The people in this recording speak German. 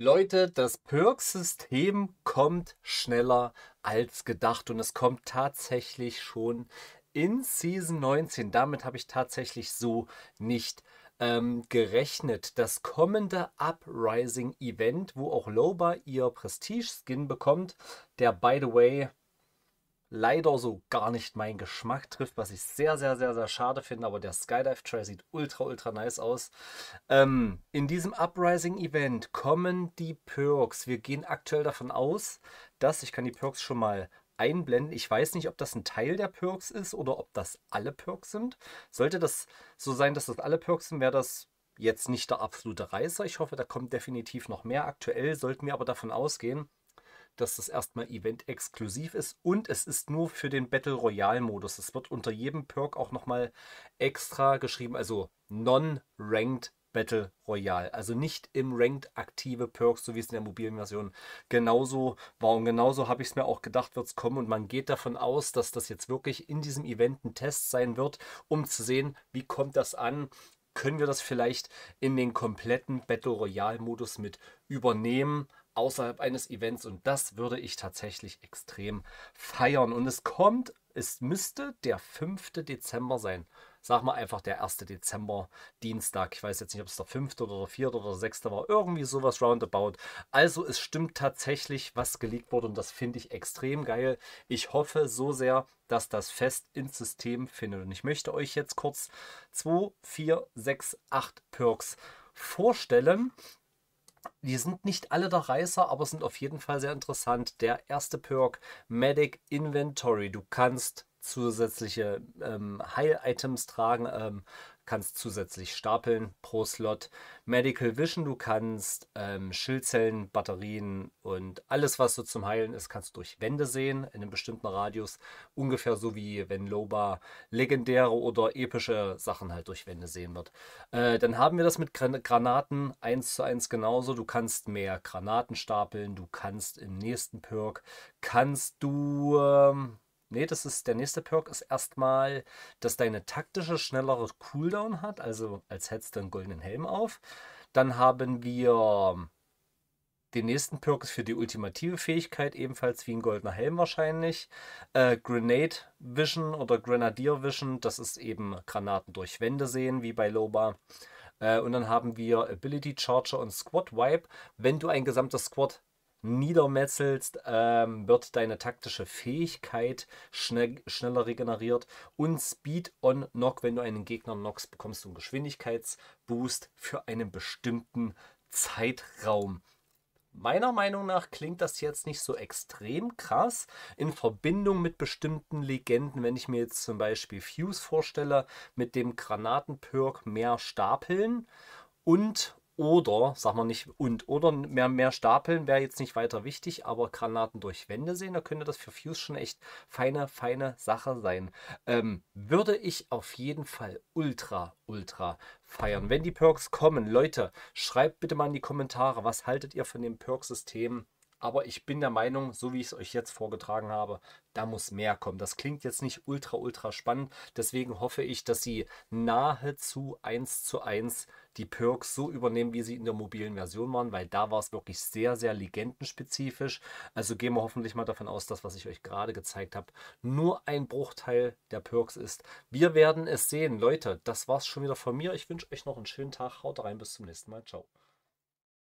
Leute, das Perks-System kommt schneller als gedacht und es kommt tatsächlich schon in Season 19. Damit habe ich tatsächlich so nicht ähm, gerechnet. Das kommende Uprising-Event, wo auch Loba ihr Prestige-Skin bekommt, der, by the way, leider so gar nicht meinen Geschmack trifft, was ich sehr, sehr, sehr, sehr schade finde. Aber der Skydive Trail sieht ultra, ultra nice aus. Ähm, in diesem Uprising-Event kommen die Perks. Wir gehen aktuell davon aus, dass ich kann die Perks schon mal einblenden. Ich weiß nicht, ob das ein Teil der Perks ist oder ob das alle Perks sind. Sollte das so sein, dass das alle Perks sind, wäre das jetzt nicht der absolute Reißer. Ich hoffe, da kommt definitiv noch mehr. Aktuell sollten wir aber davon ausgehen, dass das erstmal event-exklusiv ist und es ist nur für den Battle Royale-Modus. Es wird unter jedem Perk auch nochmal extra geschrieben, also non-ranked Battle Royale. Also nicht im Ranked aktive Perks, so wie es in der mobilen Version genauso war. Und genauso habe ich es mir auch gedacht, wird es kommen. Und man geht davon aus, dass das jetzt wirklich in diesem Event ein Test sein wird, um zu sehen, wie kommt das an. Können wir das vielleicht in den kompletten Battle Royale Modus mit übernehmen? außerhalb eines Events und das würde ich tatsächlich extrem feiern. Und es kommt, es müsste der 5. Dezember sein. Sag mal einfach der 1. Dezember, Dienstag. Ich weiß jetzt nicht, ob es der 5. oder der 4. oder 6. war. Irgendwie sowas roundabout. Also es stimmt tatsächlich, was geleakt wurde und das finde ich extrem geil. Ich hoffe so sehr, dass das Fest ins System findet. Und ich möchte euch jetzt kurz 2, 4, 6, 8 Perks vorstellen. Die sind nicht alle der Reißer, aber sind auf jeden Fall sehr interessant. Der erste Perk, Medic Inventory. Du kannst zusätzliche ähm, Heil-Items tragen, ähm, kannst zusätzlich stapeln pro Slot. Medical Vision, du kannst ähm, Schildzellen, Batterien und alles, was so zum Heilen ist, kannst du durch Wände sehen in einem bestimmten Radius. Ungefähr so wie wenn Loba legendäre oder epische Sachen halt durch Wände sehen wird. Äh, dann haben wir das mit Gran Granaten 1 zu 1 genauso. Du kannst mehr Granaten stapeln, du kannst im nächsten Perk, kannst du... Ähm, Nee, das ist der nächste Perk ist erstmal, dass deine taktische schnellere Cooldown hat, also als hättest du einen goldenen Helm auf. Dann haben wir ähm, den nächsten Perk ist für die ultimative Fähigkeit, ebenfalls wie ein goldener Helm wahrscheinlich. Äh, Grenade Vision oder Grenadier Vision, das ist eben Granaten durch Wände sehen, wie bei Loba. Äh, und dann haben wir Ability Charger und Squad Wipe. Wenn du ein gesamtes Squad niedermetzelst, ähm, wird deine taktische Fähigkeit schnell, schneller regeneriert und Speed on Knock, wenn du einen Gegner knockst, bekommst du einen Geschwindigkeitsboost für einen bestimmten Zeitraum. Meiner Meinung nach klingt das jetzt nicht so extrem krass in Verbindung mit bestimmten Legenden. Wenn ich mir jetzt zum Beispiel Fuse vorstelle, mit dem Granatenpirk mehr stapeln und oder, sag mal nicht und oder, mehr, mehr stapeln wäre jetzt nicht weiter wichtig, aber Granaten durch Wände sehen, da könnte das für Fuse schon echt feine, feine Sache sein. Ähm, würde ich auf jeden Fall ultra, ultra feiern. Wenn die Perks kommen, Leute, schreibt bitte mal in die Kommentare, was haltet ihr von dem Perksystem system aber ich bin der Meinung, so wie ich es euch jetzt vorgetragen habe, da muss mehr kommen. Das klingt jetzt nicht ultra, ultra spannend. Deswegen hoffe ich, dass sie nahezu eins zu eins die Perks so übernehmen, wie sie in der mobilen Version waren, weil da war es wirklich sehr, sehr legendenspezifisch. Also gehen wir hoffentlich mal davon aus, dass was ich euch gerade gezeigt habe, nur ein Bruchteil der Perks ist. Wir werden es sehen. Leute, das war es schon wieder von mir. Ich wünsche euch noch einen schönen Tag. Haut rein, bis zum nächsten Mal. Ciao.